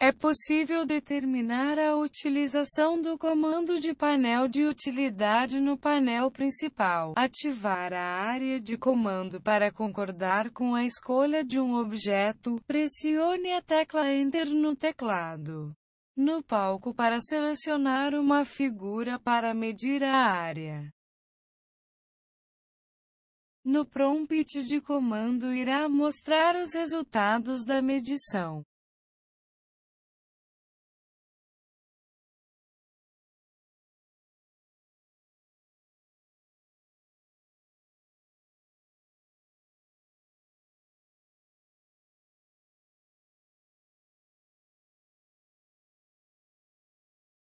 É possível determinar a utilização do comando de painel de utilidade no painel principal, ativar a área de comando para concordar com a escolha de um objeto, pressione a tecla Enter no teclado no palco para selecionar uma figura para medir a área. No prompt de comando irá mostrar os resultados da medição.